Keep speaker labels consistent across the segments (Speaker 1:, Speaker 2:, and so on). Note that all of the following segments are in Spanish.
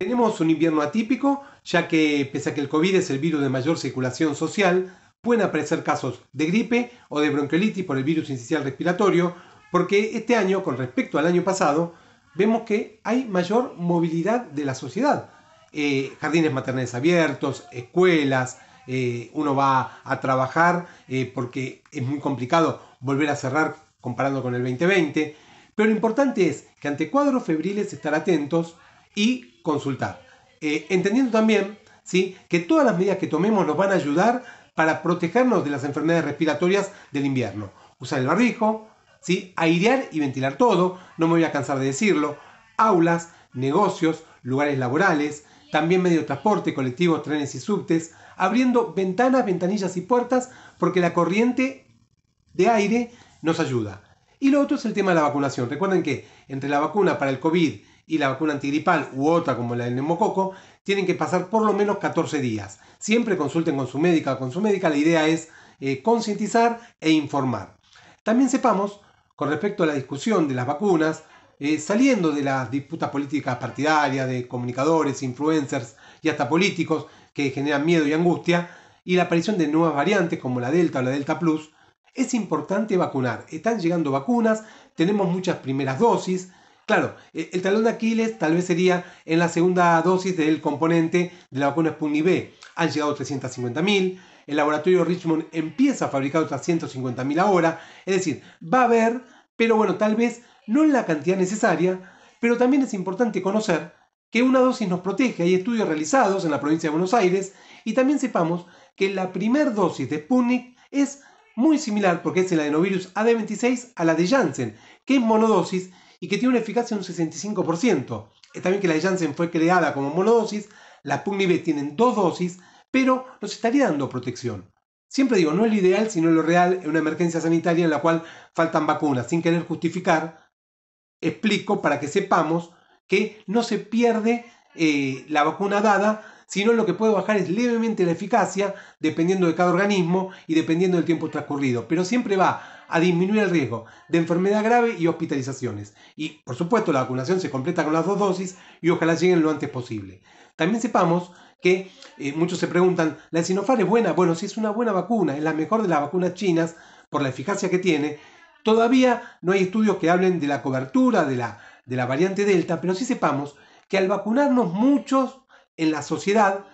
Speaker 1: Tenemos un invierno atípico, ya que pese a que el COVID es el virus de mayor circulación social, pueden aparecer casos de gripe o de bronquiolitis por el virus incisional respiratorio, porque este año, con respecto al año pasado, vemos que hay mayor movilidad de la sociedad. Eh, jardines maternales abiertos, escuelas, eh, uno va a trabajar eh, porque es muy complicado volver a cerrar comparando con el 2020. Pero lo importante es que ante cuadros febriles estar atentos, y consultar. Eh, entendiendo también ¿sí? que todas las medidas que tomemos nos van a ayudar para protegernos de las enfermedades respiratorias del invierno. Usar el barrijo, ¿sí? airear y ventilar todo, no me voy a cansar de decirlo, aulas, negocios, lugares laborales, también medio de transporte, colectivos, trenes y subtes, abriendo ventanas, ventanillas y puertas porque la corriente de aire nos ayuda. Y lo otro es el tema de la vacunación. Recuerden que entre la vacuna para el COVID y la vacuna antigripal u otra como la del neumococo, tienen que pasar por lo menos 14 días. Siempre consulten con su médica con su médica, la idea es eh, concientizar e informar. También sepamos, con respecto a la discusión de las vacunas, eh, saliendo de las disputas políticas partidarias, de comunicadores, influencers y hasta políticos que generan miedo y angustia, y la aparición de nuevas variantes como la Delta o la Delta Plus, es importante vacunar. Están llegando vacunas, tenemos muchas primeras dosis, Claro, e-, el talón de Aquiles tal vez sería en la segunda dosis del componente de la vacuna Sputnik B. Han llegado 350.000, el laboratorio Richmond empieza a fabricar otras 150.000 ahora, es decir, va a haber, pero bueno, tal vez no en la cantidad necesaria, pero también es importante conocer que una dosis nos protege. Hay estudios realizados en la provincia de Buenos Aires y también sepamos que la primera dosis de Sputnik es muy similar, porque es el adenovirus AD26, a la de Janssen, que es monodosis y que tiene una eficacia de un 65%. Está bien que la Janssen fue creada como monodosis, las PuniV tienen dos dosis, pero nos estaría dando protección. Siempre digo, no es lo ideal, sino lo real en una emergencia sanitaria en la cual faltan vacunas. Sin querer justificar, explico para que sepamos que no se pierde eh, la vacuna dada, sino lo que puede bajar es levemente la eficacia, dependiendo de cada organismo y dependiendo del tiempo transcurrido. Pero siempre va a disminuir el riesgo de enfermedad grave y hospitalizaciones. Y, por supuesto, la vacunación se completa con las dos dosis y ojalá lleguen lo antes posible. También sepamos que eh, muchos se preguntan, ¿la Sinopharm es buena? Bueno, sí es una buena vacuna, es la mejor de las vacunas chinas por la eficacia que tiene. Todavía no hay estudios que hablen de la cobertura de la, de la variante Delta, pero sí sepamos que al vacunarnos muchos en la sociedad,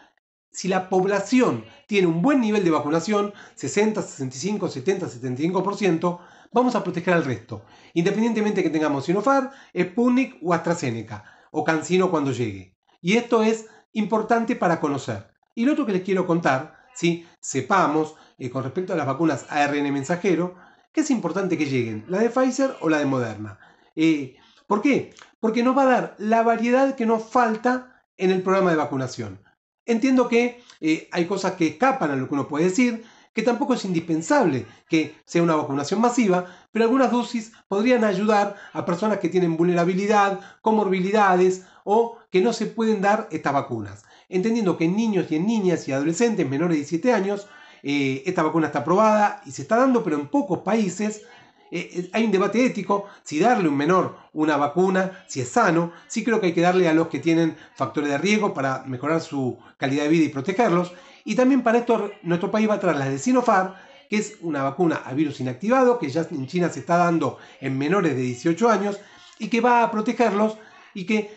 Speaker 1: si la población tiene un buen nivel de vacunación, 60, 65, 70, 75%, vamos a proteger al resto, independientemente que tengamos Sinopharm, Sputnik o AstraZeneca, o CanSino cuando llegue. Y esto es importante para conocer. Y lo otro que les quiero contar, ¿sí? sepamos eh, con respecto a las vacunas ARN mensajero, que es importante que lleguen, la de Pfizer o la de Moderna. Eh, ¿Por qué? Porque nos va a dar la variedad que nos falta en el programa de vacunación. Entiendo que eh, hay cosas que escapan a lo que uno puede decir, que tampoco es indispensable que sea una vacunación masiva, pero algunas dosis podrían ayudar a personas que tienen vulnerabilidad, comorbilidades o que no se pueden dar estas vacunas. Entendiendo que en niños y en niñas y adolescentes menores de 17 años, eh, esta vacuna está aprobada y se está dando, pero en pocos países, eh, eh, hay un debate ético si darle a un menor una vacuna, si es sano. Sí creo que hay que darle a los que tienen factores de riesgo para mejorar su calidad de vida y protegerlos. Y también para esto nuestro país va a traer la de Sinopharm, que es una vacuna a virus inactivado, que ya en China se está dando en menores de 18 años y que va a protegerlos y que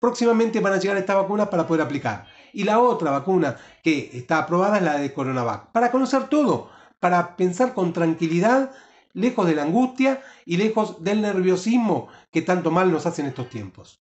Speaker 1: próximamente van a llegar estas vacunas para poder aplicar. Y la otra vacuna que está aprobada es la de CoronaVac. Para conocer todo, para pensar con tranquilidad lejos de la angustia y lejos del nerviosismo que tanto mal nos hacen estos tiempos.